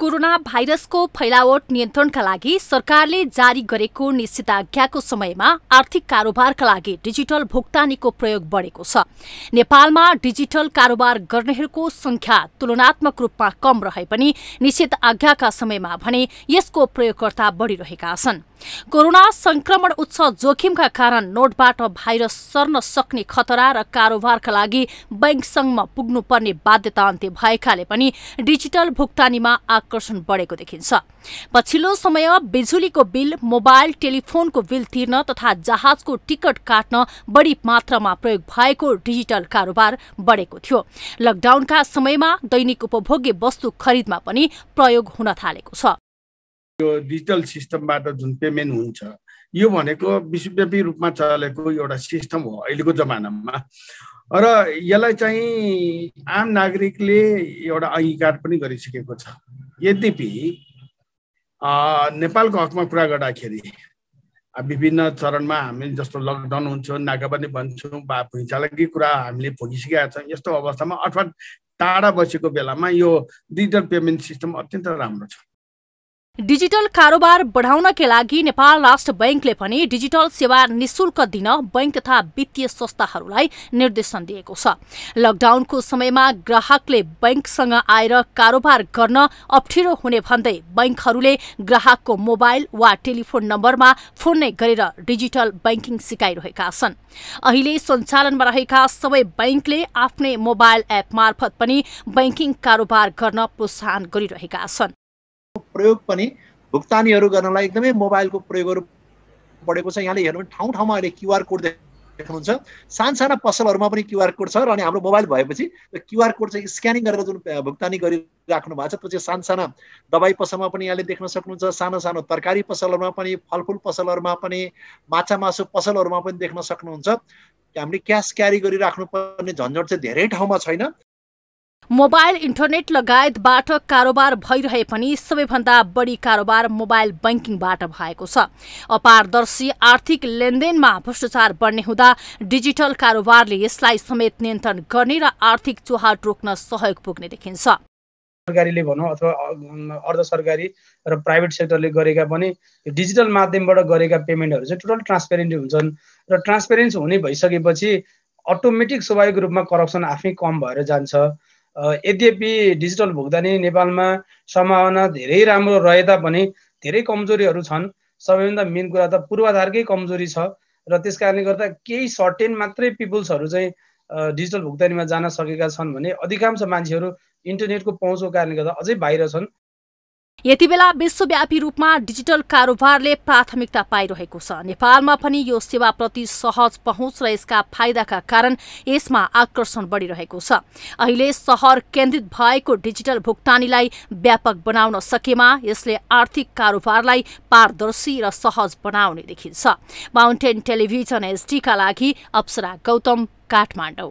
corona भाइरसको फैलावट नियन्त्रणका लागि सरकारले जारी गरेको निश्चिताज्ञाको समयमा आर्थिक कारोबारका लागि डिजिटल भुक्तानीको प्रयोग बढेको छ नेपालमा डिजिटल कारोबार गर्नेहरूको संख्या तुलनात्मक रूपमा कम रहे पनि निषेधाज्ञाका समयमा भने यसको प्रयोगकर्ता बढिरहेका छन् कोरोना संक्रमण उच्च जोखिमका कारण नोटबाट भाइरस सर्न सक्ने खतरा र कारोबारका लागि ब्याङ्कसङ्घमा पुग्नुपर्ने बाध्यता अन्त्य भएकाले पनि डिजिटल भुक्तानीमा आकर्षण बढेको देखिन्छ पछिल्लो समय बिजुलीको बिल मोबाइल टेलिफोनको बिल तिर्न तथा जहाजको टिकट काट्न बढी मात्रामा प्रयोग भएको डिजिटल कारोबार बढेको थियो लकडाउनका समयमा दैनिक उपभोग्य वस्तु खरिदमा पनि प्रयोग हुन थालेको छ यो डिजिटल सिस्टमबाट जुन पेमेन्ट हुन्छ यो भनेको विश्वव्यापी रूपमा चलेको एउटा सिस्टम हो अहिलेको जमानामा र यसलाई चाहिँ आम नागरिकले एउटा अङ्गीकार पनि गरिसकेको छ यद्यपि नेपालको हकमा कुरा गर्दाखेरि विभिन्न चरणमा हामी जस्तो लकडाउन नाका पनि भन्छौँ बा भुइँचालकै कुरा हामीले भोगिसकेका छौँ यस्तो अवस्थामा अथवा टाढा बसेको बेलामा यो डिजिटल पेमेन्ट सिस्टम अत्यन्त राम्रो छ डिजिटल कारोबार बढाउनका लागि नेपाल राष्ट्र बैंकले पनि डिजिटल सेवा निशुल्क दिन बैंक तथा वित्तीय संस्थाहरूलाई निर्देशन दिएको छ लकडाउनको समयमा ग्राहकले बैंकसँग आएर कारोबार गर्न अप्ठ्यारो हुने भन्दै बैंकहरूले ग्राहकको मोबाइल वा टेलिफोन नम्बरमा फोन नै गरेर डिजिटल बैङ्किङ सिकाइरहेका छन् अहिले सञ्चालनमा रहेका सबै बैंकले आफ्नै मोबाइल एप मार्फत पनि बैंकिङ कारोबार गर्न प्रोत्साहन गरिरहेका छन् प्रयोग पनि भुक्तानीहरू गर्नलाई एकदमै मोबाइलको प्रयोगहरू बढेको छ यहाँले हेर्नु ठाउँ ठाउँमा अहिले क्युआर कोड देख्नुहुन्छ साना पसलहरूमा पनि क्युआर कोड छ र अनि हाम्रो मोबाइल भएपछि त्यो क्युआर कोड चाहिँ स्क्यानिङ गरेर जुन भुक्तानी गरिराख्नु भएको छ त्यो चाहिँ साना दबाई पसलमा पनि यहाँले देख्न सक्नुहुन्छ सानो सानो तरकारी पसलहरूमा पनि फलफुल पसलहरूमा पनि माछा मासु पसलहरूमा पनि देख्न सक्नुहुन्छ हामीले क्यास क्यारी गरिराख्नुपर्ने झन्झट चाहिँ धेरै ठाउँमा छैन मोबाइल इन्टरनेट लगायतबाट कारोबार भइरहे पनि सबैभन्दा बढी कारोबार मोबाइल ब्याङ्किङबाट भएको छ अपारदर्शी आर्थिक लेनदेनमा भ्रष्टाचार बढ्ने हुँदा डिजिटल कारोबारले यसलाई समेत नियन्त्रण गर्ने र आर्थिक चुहाट रोक्न सहयोग पुग्ने देखिन्छ सरकारीले भनौँ अथवा अर्ध सरकारी र प्राइभेट सेक्टरले गरेका पनि डिजिटल माध्यमबाट गरेका पेमेन्टहरू चाहिँ टोटल ट्रान्सपेरेन्ट हुन्छन् र ट्रान्सपेरेन्ट हुने भइसकेपछि अटोमेटिक स्वाभाविक रूपमा करप्सन आफै कम भएर जान्छ यद्यपि डिजिटल भुक्तानी नेपालमा सम्भावना धेरै राम्रो रहे तापनि धेरै कमजोरीहरू छन् सबैभन्दा मेन कुरा त पूर्वाधारकै कमजोरी छ र त्यस कारणले गर्दा केही सर्टेन मात्रै पिपुल्सहरू चाहिँ डिजिटल भुक्तानीमा जान सकेका छन् भने अधिकांश मान्छेहरू इन्टरनेटको पहुँचको कारणले गर्दा अझै बाहिर छन् यति बेला विश्वव्यापी रूपमा डिजिटल कारोबारले प्राथमिकता पाइरहेको छ नेपालमा पनि यो सेवाप्रति सहज पहुँच र यसका फाइदाका कारण यसमा आकर्षण बढिरहेको छ अहिले सहर केन्द्रित भएको डिजिटल भुक्तानीलाई व्यापक बनाउन सकेमा यसले आर्थिक कारोबारलाई पारदर्शी र सहज बनाउने देखिन्छ माउन्टेन टेलिभिजन एसडीका लागि अप्सरा गौतम काठमाडौँ